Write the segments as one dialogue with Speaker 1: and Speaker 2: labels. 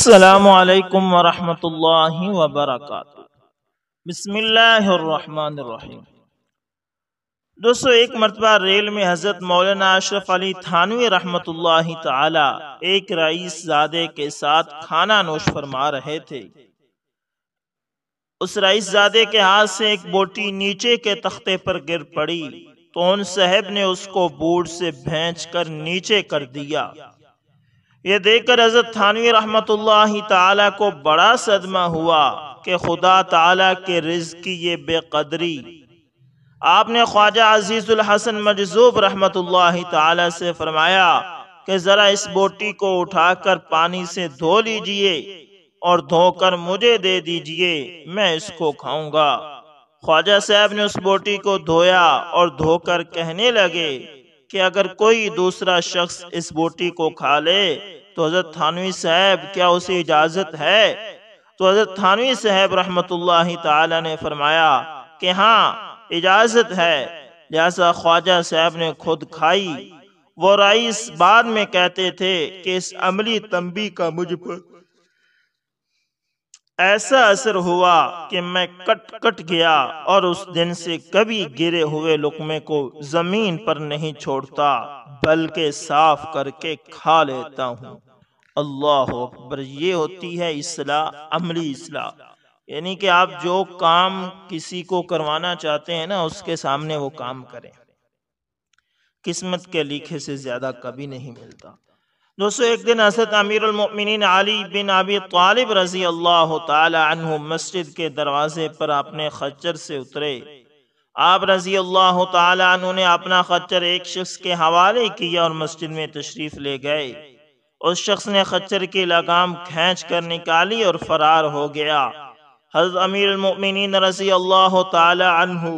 Speaker 1: السلام عليكم ورحمة الله وبركاته بسم الله الرحمن الرحيم दोस्तों एक मरतबा रेल में हज़रत मौलाना अशरफ अली थानवी रहमत ताला एक रईस जादे के साथ खाना नोश फरमा रहे थे उस रईस जादे के हाथ से एक बोटी नीचे के तख्ते पर गिर पड़ी तो उन साहब ने उसको बूढ़ से भेंच कर नीचे कर दिया ये देखकर हज़रत थानवी रहमत ला को बड़ा सदमा हुआ कि खुदा ताला के रिज की ये बेकदरी आपने ख्वाजा अजीज़ुल हसन मजजूब रहमत ला से फरमाया कि ज़रा इस बोटी को उठाकर पानी से धो लीजिए और धोकर मुझे दे दीजिए मैं इसको खाऊंगा ख्वाजा साहब ने उस बोटी को धोया और धोकर कहने लगे कि अगर कोई दूसरा शख्स इस बोटी को खा ले तो हज़रत थानवी साहब क्या उसे इजाज़त है तो हज़रत थानवी साहब रहमत ने फरमाया कि हाँ इजाज़त है जैसा ख्वाजा साहब ने खुद खाई वो राइस बाद में कहते थे कि इस अमली तंबी का मुझ पर ऐसा असर हुआ कि मैं कट कट गया और उस दिन से कभी गिरे हुए लुकमे को जमीन पर नहीं छोड़ता बल्कि साफ करके खा लेता हूँ अल्लाह पर ये होती है इसलाह अमली इसलाह यानी कि आप जो काम किसी को करवाना चाहते हैं ना उसके सामने वो काम करें किस्मत के लिखे से ज्यादा कभी नहीं मिलता दोस्तों एक दिन असद उलमिन अली बिन अबी तालिब रजी अल्लाह तु मस्जिद के दरवाजे पर अपने खच्चर से उतरे आप रजी अल्लाह तु ने अपना खच्चर एक शख्स के हवाले किया और मस्जिद में तशरीफ ले गए उस शख्स ने खच्चर की लगाम खींच कर निकाली और फरार हो गया हजरत उलमिन रजी अल्लाह तु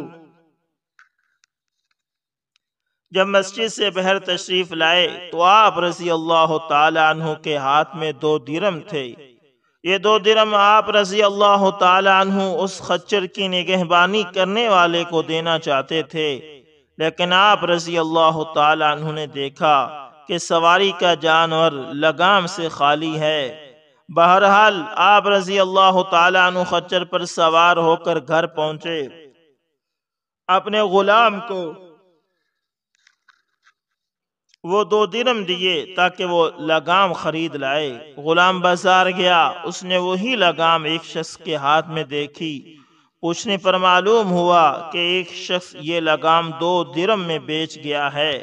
Speaker 1: जब मस्जिद से बहर तशरीफ लाए तो आप रजी अल्लाह तु के हाथ में दो दिरम थे ये दो दिरम आप रजी अल्लाह तु उस खच्चर की निगहबानी करने वाले को देना चाहते थे लेकिन आप रजी अल्लाह तु ने देखा कि सवारी का जानवर लगाम से खाली है बहरहाल आप रजी अल्लाह तु खच्चर पर सवार होकर घर पहुंचे अपने गुलाम को वो दो दिरम दिए ताकि वो लगाम खरीद लाए गुलाम बाजार गया उसने वही लगाम एक शख्स के हाथ में देखी पूछने पर मालूम हुआ कि एक शख्स ये लगाम दो दिरम में बेच गया है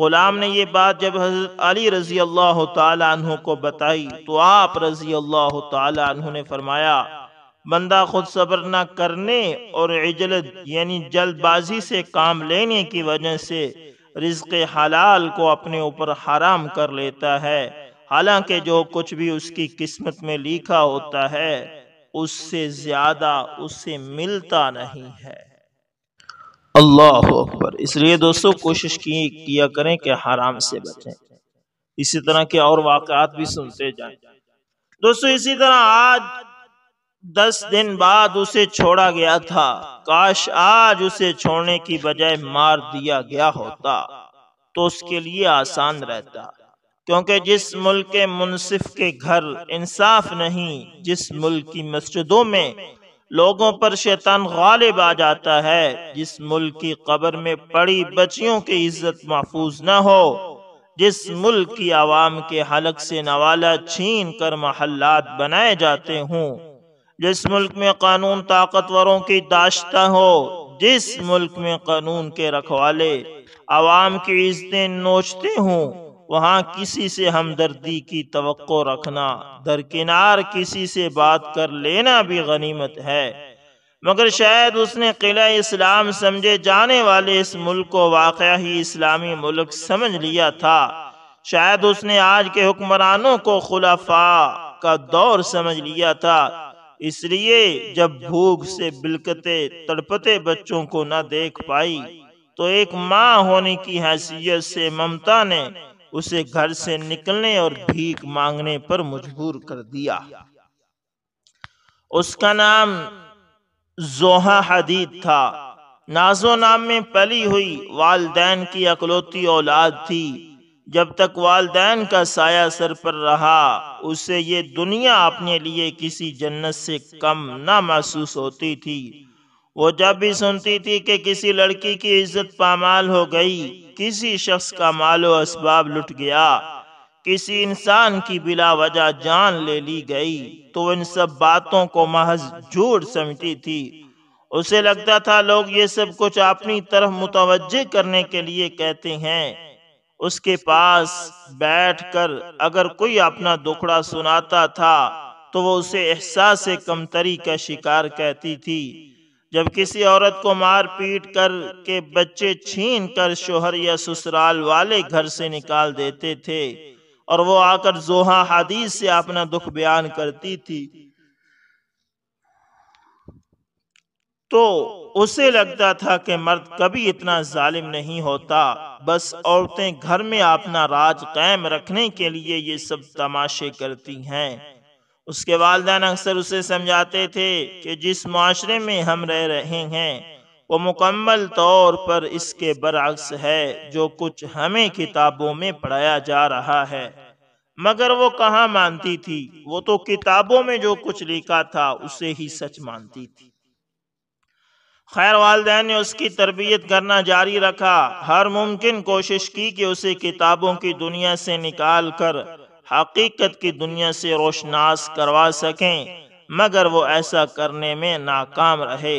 Speaker 1: गुलाम ने ये बात जब हजरत अली रजी अल्लाह तु को बताई तो आप रजी अल्लाह तु ने फरमाया बंदा खुद सब्र न करने और इजलत यानी जल्दबाजी से काम लेने की वजह से रिज्क हलाल को अपने ऊपर हराम कर लेता है हालांकि जो कुछ भी उसकी किस्मत में लिखा होता है उससे ज्यादा उससे मिलता नहीं है अल्लाह अकबर इसलिए दोस्तों कोशिश की किया करें कि हराम से बचें इसी तरह के और वाक़ात भी सुनते जाएं दोस्तों इसी तरह आज दस दिन बाद उसे छोड़ा गया था काश आज उसे छोड़ने की बजाय मार दिया गया होता तो उसके लिए आसान रहता क्योंकि जिस मुल्क के मुनसिफ के घर इंसाफ नहीं जिस मुल्क की मस्जिदों में लोगों पर शैतान गालिब आ जाता है जिस मुल्क की कब्र में पड़ी बच्चियों की इज्जत महफूज न हो जिस मुल्क की आवाम के हलक से नवाला छीन कर महल्लात बनाए जाते हों जिस मुल्क में कानून ताकतवरों की दाश्ता हो जिस मुल्क में कानून के रखवाले आवाम की इज्जतें नोचते हों वहाँ किसी से हमदर्दी की तो रखना दरकिनार किसी से बात कर लेना भी गनीमत है मगर शायद उसने किला इस्लाम समझे जाने वाले इस मुल्क को वाक़ ही इस्लामी मुल्क समझ लिया था शायद उसने आज के हुक्मरानों को खुलाफा का दौर समझ लिया था इसलिए जब भूख से बिलकते तड़पते बच्चों को न देख पाई तो एक माँ होने की हैसियत से ममता ने उसे घर से निकलने और भीख मांगने पर मजबूर कर दिया उसका नाम जोहा हदीद था नाजो नाम में पली हुई वालदेन की अकलौती औलाद थी जब तक वालदेन का साया सर पर रहा उसे ये दुनिया अपने लिए किसी जन्नत से कम ना महसूस होती थी वो जब भी सुनती थी कि किसी लड़की की इज्जत पामाल हो गई किसी शख्स का मालो असबाब लुट गया किसी इंसान की बिला वजह जान ले ली गई तो इन सब बातों को महज झूठ समझती थी उसे लगता था लोग ये सब कुछ अपनी तरफ मुतवजह करने के लिए कहते हैं उसके पास बैठकर अगर कोई अपना दुखड़ा सुनाता था तो वो उसे एहसास कमतरी का शिकार कहती थी जब किसी औरत को मार पीट कर के बच्चे छीन कर शोहर या ससुराल वाले घर से निकाल देते थे और वो आकर जोहा हदीस से अपना दुख बयान करती थी तो उसे लगता था कि मर्द कभी इतना जालिम नहीं होता बस औरतें घर में अपना राज कायम रखने के लिए ये सब तमाशे करती हैं उसके वालदान अक्सर उसे समझाते थे कि जिस माशरे में हम रह रहे हैं वो मुकम्मल तौर पर इसके बरक्स है जो कुछ हमें किताबों में पढ़ाया जा रहा है मगर वो कहाँ मानती थी वो तो किताबों में जो कुछ लिखा था उसे ही सच मानती थी खैर वालदे ने उसकी तरबियत करना जारी रखा हर मुमकिन कोशिश की कि उसे किताबों की दुनिया से निकाल कर हकीकत की दुनिया से रोशनास करवा सकें मगर वो ऐसा करने में नाकाम रहे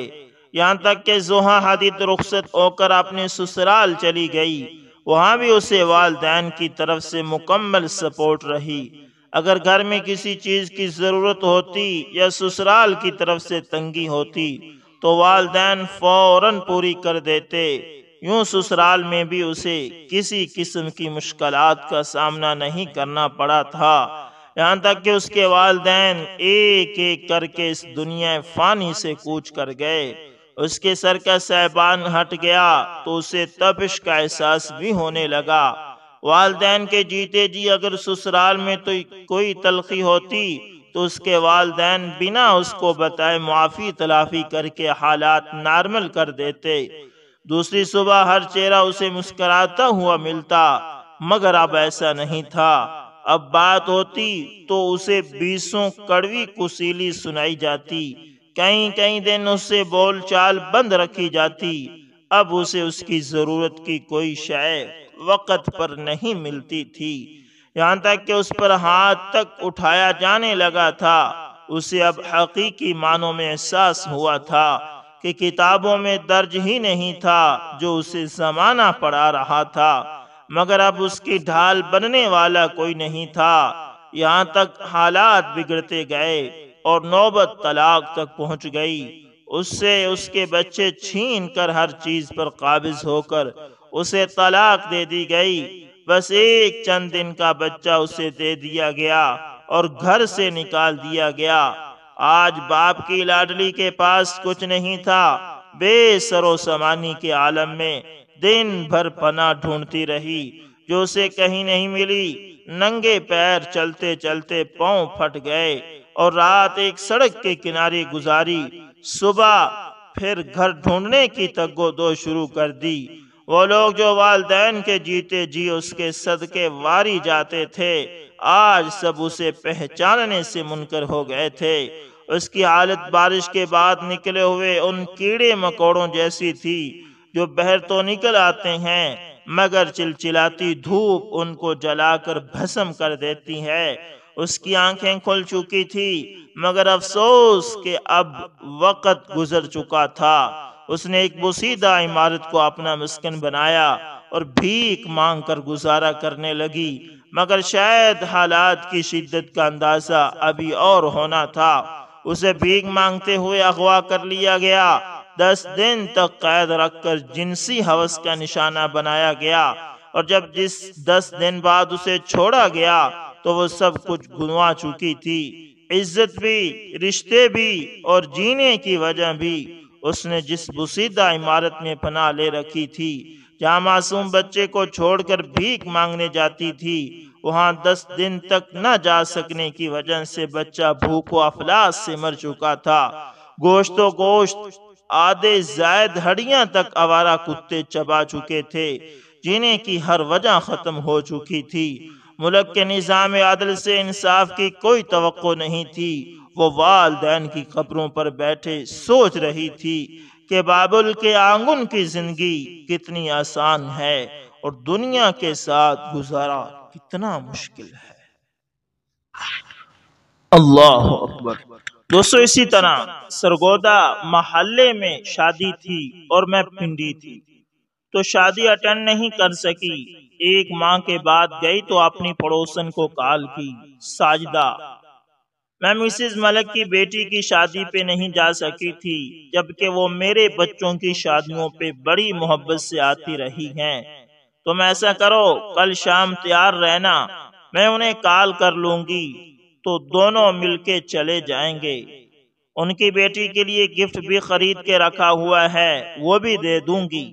Speaker 1: यहाँ तक कि जोहा हदीत रुख्सत होकर अपने ससुराल चली गई वहाँ भी उसे वालदेन की तरफ से मुकम्मल सपोर्ट रही अगर घर में किसी चीज़ की ज़रूरत होती या ससुराल की तरफ से तंगी होती तो वालदेन फौरन पूरी कर देते यूं ससुराल में भी उसे किसी किस्म की मुश्किल का सामना नहीं करना पड़ा था यहाँ तक कि उसके वालदेन एक एक करके इस दुनिया फानी से कूच कर गए उसके सर का साहबान हट गया तो उसे तपिश का एहसास भी होने लगा वालदेन के जीते जी अगर ससुराल में तो कोई तलखी होती तो उसके वालदेन बिना उसको बताए मुआफ़ी तलाफ़ी करके हालात नॉर्मल कर देते दूसरी सुबह हर चेहरा उसे मुस्कराता हुआ मिलता मगर अब ऐसा नहीं था अब बात होती तो उसे बीसों कड़वी कुसीली सुनाई जाती कई कई दिन उससे बोल चाल बंद रखी जाती अब उसे उसकी ज़रूरत की कोई शय वक़्त पर नहीं मिलती थी यहाँ तक कि उस पर हाथ तक उठाया जाने लगा था उसे अब हकीकी मानों में एहसास हुआ था कि किताबों में दर्ज ही नहीं था जो उसे जमाना पढ़ा रहा था मगर अब उसकी ढाल बनने वाला कोई नहीं था यहाँ तक हालात बिगड़ते गए और नौबत तलाक तक पहुँच गई उससे उसके बच्चे छीन कर हर चीज पर काबिज होकर उसे तलाक दे दी गई बस एक चंद दिन का बच्चा उसे दे दिया गया और घर से निकाल दिया गया आज बाप की लाडली के पास कुछ नहीं था बेसरो समानी के आलम में दिन भर पना ढूंढती रही जो उसे कहीं नहीं मिली नंगे पैर चलते चलते पांव फट गए और रात एक सड़क के किनारे गुजारी सुबह फिर घर ढूंढने की तगो दो शुरू कर दी वो लोग जो वालदेन के जीते जी उसके सदके वारी जाते थे आज सब उसे पहचानने से मुनकर हो गए थे उसकी हालत बारिश के बाद निकले हुए उन कीड़े मकोड़ों जैसी थी जो बहर तो निकल आते हैं मगर चिलचिलाती धूप उनको जलाकर भस्म कर देती है उसकी आंखें खुल चुकी थी मगर अफसोस के अब वक्त गुजर चुका था उसने एक बुसीदा इमारत को अपना मस्कन बनाया और भीख मांग कर गुजारा करने लगी मगर शायद हालात की शिद्दत का अंदाजा अभी और होना था उसे भीख मांगते हुए अगवा कर लिया गया दस दिन तक कैद रखकर जिनसी हवस का निशाना बनाया गया और जब जिस दस दिन बाद उसे छोड़ा गया तो वो सब कुछ गुनवा चुकी थी इज्जत भी रिश्ते भी और जीने की वजह भी उसने जिस बुसीदा इमारत में पनाह ले रखी थी जहाँ मासूम बच्चे को छोड़कर भीख मांगने जाती थी वहाँ दस दिन तक न जा सकने की वजह से बच्चा भूख व अफलास से मर चुका था गोश्तो गोश्त आधे जायद हड्डियां तक आवारा कुत्ते चबा चुके थे जीने की हर वजह खत्म हो चुकी थी मुल्क के निज़ाम आदल से इंसाफ की कोई तो नहीं थी वो वालदेन की कब्रों पर बैठे सोच रही थी कि बाबुल के आंगन की जिंदगी कितनी आसान है और दुनिया के साथ गुजारा कितना मुश्किल है अल्लाह अकबर दोस्तों इसी तरह सरगोदा मोहल्ले में शादी थी और मैं पिंडी थी तो शादी अटेंड नहीं कर सकी एक माह के बाद गई तो अपनी पड़ोसन को कॉल की साजदा मैं मिसिज मलक की बेटी की शादी पे नहीं जा सकी थी जबकि वो मेरे बच्चों की शादियों पे बड़ी मोहब्बत से आती रही हैं तुम तो ऐसा करो कल शाम तैयार रहना मैं उन्हें कॉल कर लूंगी तो दोनों मिलके चले जाएंगे उनकी बेटी के लिए गिफ्ट भी खरीद के रखा हुआ है वो भी दे दूंगी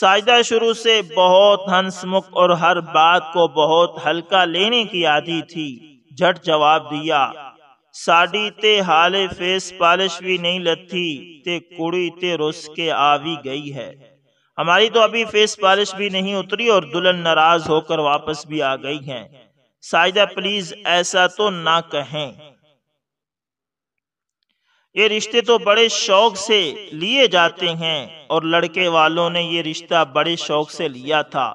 Speaker 1: साजदा शुरू से बहुत हंसमुख और हर बात को बहुत हल्का लेने की आदि थी झट जवाब दिया साडी ते हाले फेस ਪਾਲਿਸ਼ भी नहीं ਲੱਥੀ ਤੇ ਕੁੜੀ ਤੇ ਰੁੱਸ ਕੇ ਆ ਵੀ ਗਈ है हमारी तो अभी फेस पालिश भी नहीं उतरी और दुल्हन नाराज होकर वापस भी आ गई है साजिदा प्लीज ऐसा तो ना कहें ये रिश्ते तो बड़े शौक से लिए जाते हैं और लड़के वालों ने ये रिश्ता बड़े शौक से लिया था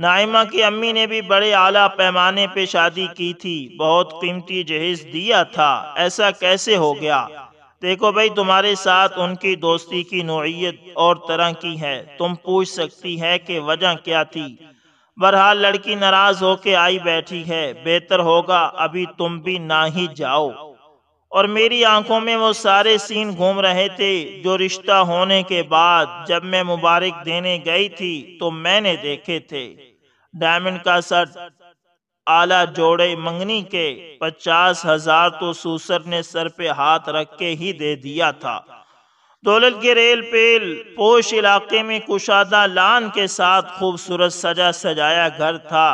Speaker 1: नाइमा की अम्मी ने भी बड़े आला पैमाने पे शादी की थी बहुत कीमती जहेज दिया था ऐसा कैसे हो गया देखो भाई तुम्हारे साथ उनकी दोस्ती की नोयत और तरह की है तुम पूछ सकती है कि वजह क्या थी बहरहाल लड़की नाराज होके आई बैठी है बेहतर होगा अभी तुम भी ना ही जाओ और मेरी आंखों में वो सारे सीन घूम रहे थे जो रिश्ता होने के बाद जब मैं मुबारक देने गई थी तो मैंने देखे थे डायमंड का सर आला जोड़े मंगनी के पचास हजार तो सूसर ने सर पे हाथ रख के ही दे दिया था दौलत के रेल पेल पोश इलाके में कुशादा लान के साथ खूबसूरत सजा सजाया घर था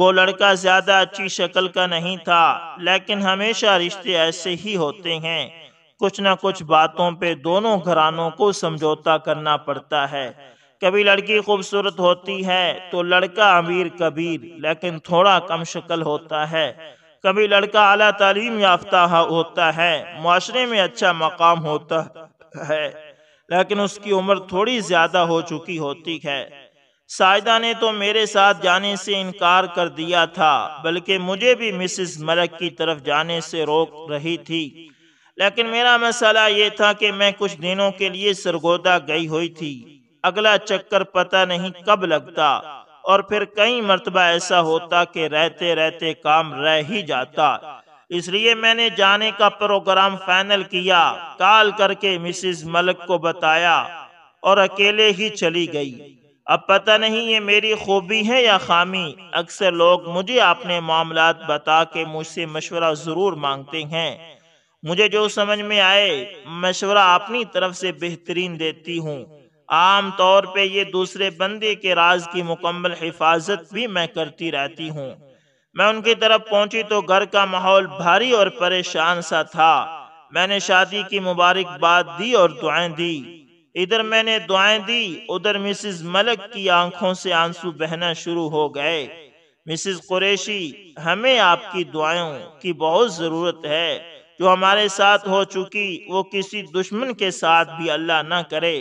Speaker 1: गो लड़का ज्यादा अच्छी शक्ल का नहीं था लेकिन हमेशा रिश्ते ऐसे ही होते हैं कुछ ना कुछ बातों पे दोनों घरानों को समझौता करना पड़ता है कभी लड़की खूबसूरत होती है तो लड़का अमीर कबीर लेकिन थोड़ा कम शक्ल होता है कभी लड़का अला तालीम याफ्ता होता है माशरे में अच्छा मकाम होता है लेकिन उसकी उम्र थोड़ी ज्यादा हो चुकी होती है सायदा ने तो मेरे साथ जाने से इनकार कर दिया था बल्कि मुझे भी मिसिस मलक की तरफ जाने से रोक रही थी लेकिन मेरा मसला ये था कि मैं कुछ दिनों के लिए सरगोदा गई हुई थी अगला चक्कर पता नहीं कब लगता और फिर कई मरतबा ऐसा होता कि रहते रहते काम रह ही जाता इसलिए मैंने जाने का प्रोग्राम फाइनल किया कॉल करके मिसिस मलक को बताया और अकेले ही चली गई अब पता नहीं ये मेरी खूबी है या खामी अक्सर लोग मुझे अपने मामला बता के मुझसे मशवरा ज़रूर मांगते हैं मुझे जो समझ में आए मशवरा अपनी तरफ से बेहतरीन देती हूँ आम तौर पे ये दूसरे बंदे के राज की मुकम्मल हिफाजत भी मैं करती रहती हूँ मैं उनकी तरफ पहुंची तो घर का माहौल भारी और परेशान सा था मैंने शादी की मुबारकबाद दी और दुआएं दी इधर मैंने दुआएं दी उधर मिसिज मलक की आंखों से आंसू बहना शुरू हो गए मिसिज कुरेशी हमें आपकी दुआओं की बहुत ज़रूरत है जो हमारे साथ हो चुकी वो किसी दुश्मन के साथ भी अल्लाह ना करे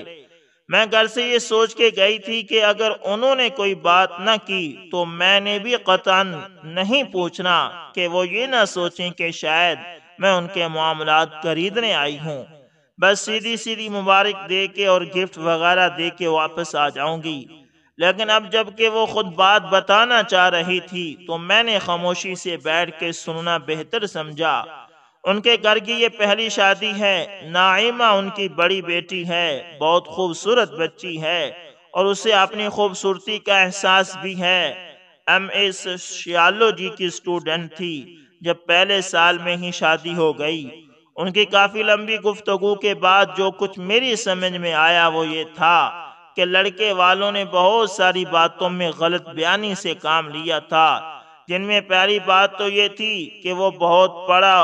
Speaker 1: मैं घर से ये सोच के गई थी कि अगर उन्होंने कोई बात न की तो मैंने भी कतन नहीं पूछना कि वो ये न सोचें कि शायद मैं उनके मामला खरीदने आई हूँ बस सीधी सीधी मुबारक दे के और गिफ्ट वगैरह दे के वापस आ जाऊंगी लेकिन अब जबकि वो खुद बात बताना चाह रही थी तो मैंने खामोशी से बैठ के सुनना बेहतर समझा उनके घर की ये पहली शादी है नाइमा उनकी बड़ी बेटी है बहुत खूबसूरत बच्ची है और उसे अपनी खूबसूरती का एहसास भी है एम ए शियालोजी की स्टूडेंट थी जब पहले साल में ही शादी हो गई उनकी काफ़ी लंबी गुफ्तगु के बाद जो कुछ मेरी समझ में आया वो ये था कि लड़के वालों ने बहुत सारी बातों में गलत बयानी से काम लिया था जिनमें प्यारी बात तो ये थी कि वो बहुत बड़ा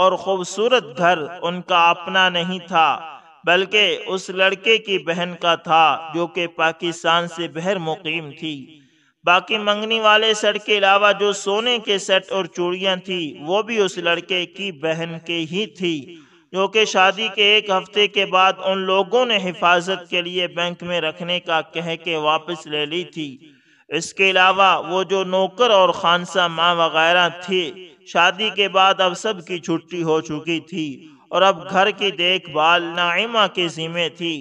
Speaker 1: और खूबसूरत घर उनका अपना नहीं था बल्कि उस लड़के की बहन का था जो कि पाकिस्तान से बहर मुकीम थी बाकी मंगनी वाले सेट के अलावा जो सोने के सेट और चूड़ियाँ थी वो भी उस लड़के की बहन के ही थी जो कि शादी के एक हफ्ते के बाद उन लोगों ने हिफाजत के लिए बैंक में रखने का कह के वापस ले ली थी इसके अलावा वो जो नौकर और खानसा माँ वगैरह थे शादी के बाद अब सब की छुट्टी हो चुकी थी और अब घर की देखभाल नाइमा के जिम्मे थी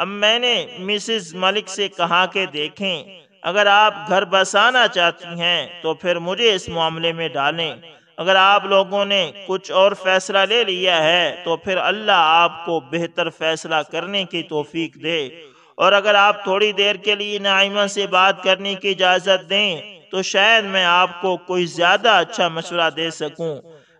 Speaker 1: अब मैंने मिसेस मलिक से कहा कि देखें अगर आप घर बसाना चाहती हैं तो फिर मुझे इस मामले में डालें अगर आप लोगों ने कुछ और फैसला ले लिया है तो फिर अल्लाह आपको बेहतर फैसला करने की तोफीक दे और अगर आप थोड़ी देर के लिए नाइमा से बात करने की इजाज़त दें तो शायद मैं आपको कोई ज़्यादा अच्छा मशवरा दे सकूं।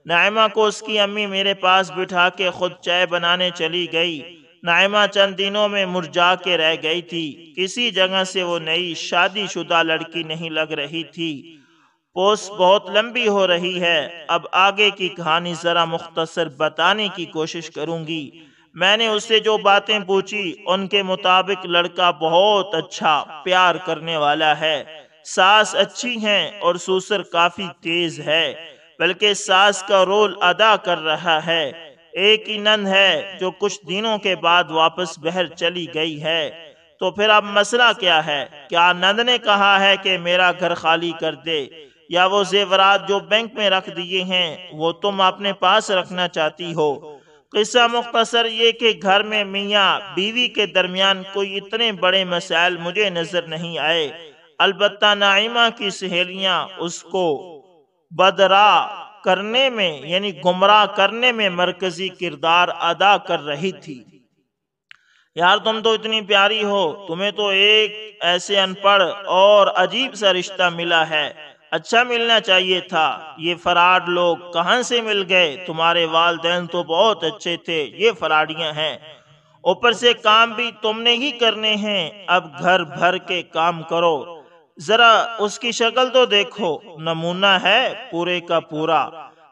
Speaker 1: नाइमा को उसकी अम्मी मेरे पास बिठा के खुद चाय बनाने चली गई नाइमा चंद दिनों में मुरझा के रह गई थी किसी जगह से वो नई शादीशुदा लड़की नहीं लग रही थी पोस्ट बहुत लंबी हो रही है अब आगे की कहानी ज़रा मुख्तसर बताने की कोशिश करूंगी मैंने उससे जो बातें पूछी उनके मुताबिक लड़का बहुत अच्छा प्यार करने वाला है सास अच्छी है और सूसर काफी तेज है बल्कि सास का रोल अदा कर रहा है एक ही नंद है जो कुछ दिनों के बाद वापस बहर चली गई है तो फिर अब मसला क्या है क्या नंद ने कहा है कि मेरा घर खाली कर दे या वो जेवरात जो बैंक में रख दिए हैं वो तुम अपने पास रखना चाहती हो किस्सा मुख्तसर ये कि घर में मियाँ बीवी के दरमियान कोई इतने बड़े मसाइल मुझे नजर नहीं आए अलबत् नाइमा की सहेलियाँ उसको बदरा करने में यानी गुमराह करने में मरकजी किरदार अदा कर रही थी यार तुम तो इतनी प्यारी हो तुम्हें तो एक ऐसे अनपढ़ और अजीब सा रिश्ता मिला है अच्छा मिलना चाहिए था ये फराड लोग कहाँ से मिल गए तुम्हारे वालदेन तो बहुत अच्छे थे ये फराडियाँ हैं ऊपर से काम भी तुमने ही करने हैं अब घर भर के काम करो जरा उसकी शक्ल तो देखो नमूना है पूरे का पूरा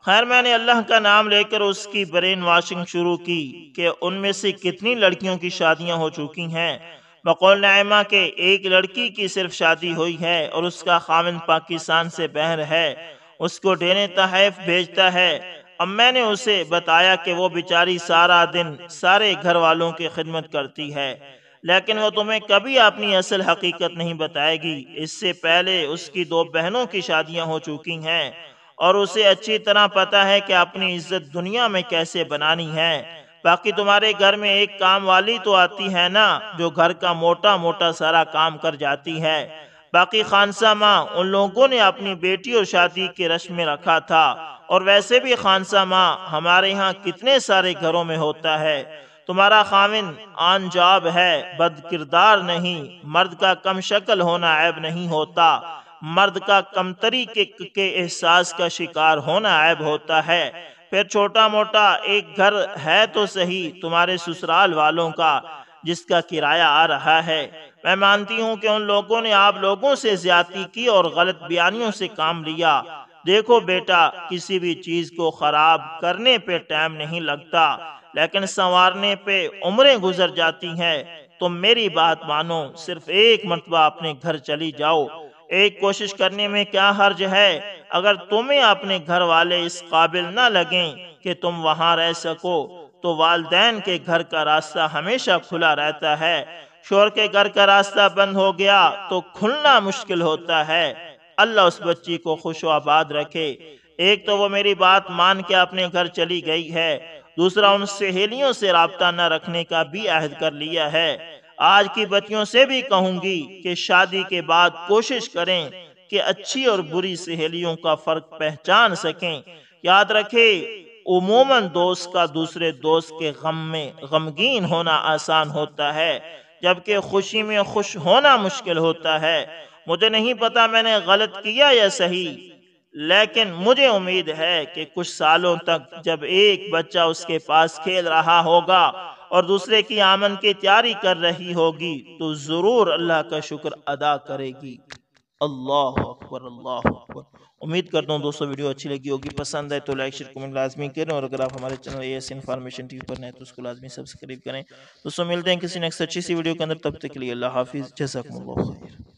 Speaker 1: खैर मैंने अल्लाह का नाम लेकर उसकी ब्रेन वॉशिंग शुरू की कि उनमें से कितनी लड़कियों की शादियां हो चुकी हैं बकौल नायमा के एक लड़की की सिर्फ शादी हुई है और उसका खामिन पाकिस्तान से बहर है उसको डेने तहफ भेजता है अब मैंने उसे बताया कि वो बेचारी सारा दिन सारे घर वालों की खिदमत करती है लेकिन वो तुम्हें कभी अपनी असल हकीकत नहीं बताएगी इससे पहले उसकी दो बहनों की शादियां हो चुकी हैं और उसे अच्छी तरह पता है कि अपनी इज्जत दुनिया में कैसे बनानी है बाकी तुम्हारे घर में एक काम वाली तो आती है ना जो घर का मोटा मोटा सारा काम कर जाती है बाकी खानसा माँ उन लोगों ने अपनी बेटी और शादी के रस्म में रखा था और वैसे भी खानसा माँ हमारे यहाँ कितने सारे घरों में होता है तुम्हारा खामिन जाब है बद किरदार नहीं मर्द का कम शक्ल होना ऐब नहीं होता मर्द का कमतरी के एहसास का शिकार होना ऐब होता है फिर छोटा मोटा एक घर है तो सही तुम्हारे ससुराल वालों का जिसका किराया आ रहा है मैं मानती हूँ कि उन लोगों ने आप लोगों से ज्यादा की और गलत बयानियों से काम लिया देखो बेटा किसी भी चीज को खराब करने पे टाइम नहीं लगता लेकिन संवारने पे उम्रें गुजर जाती हैं तुम तो मेरी बात मानो सिर्फ एक मरतबा अपने घर चली जाओ एक कोशिश करने में क्या हर्ज है अगर तुम्हें अपने घर वाले इस काबिल न लगें कि तुम वहां रह सको तो वालदेन के घर का रास्ता हमेशा खुला रहता है शोर के घर का रास्ता बंद हो गया तो खुलना मुश्किल होता है अल्लाह उस बच्ची को खुश आबाद रखे एक तो वो मेरी बात मान के अपने घर चली गई है दूसरा उन सहेलियों से रबता न रखने का भी अहद कर लिया है आज की बच्चियों से भी कहूंगी कि शादी के बाद कोशिश करें कि अच्छी और बुरी सहेलियों का फर्क पहचान सकें याद रखें उमूमन दोस्त का दूसरे दोस्त के गम में गमगीन होना आसान होता है जबकि खुशी में खुश होना मुश्किल होता है मुझे नहीं पता मैंने गलत किया या सही लेकिन मुझे उम्मीद है कि कुछ सालों तक जब एक बच्चा उसके पास खेल रहा होगा और दूसरे की आमन की तैयारी कर रही होगी तो ज़रूर अल्लाह का शुक्र अदा करेगी अल्लाह अकबर अल्लाह अकबर उम्मीद करता हूँ दोस्तों वीडियो अच्छी लगी होगी पसंद आए तो लाइक शेयर कमेंट लाजमी करें और अगर आप हमारे channel A S information T पर नए तो उसको लाजमी सब्सक्राइब करें दोस्तों मिलते हैं किसी नेक्स्ट अच्छी सी वीडियो के अंदर तब तक के लिए अल्लाह हाफिज़ जैसा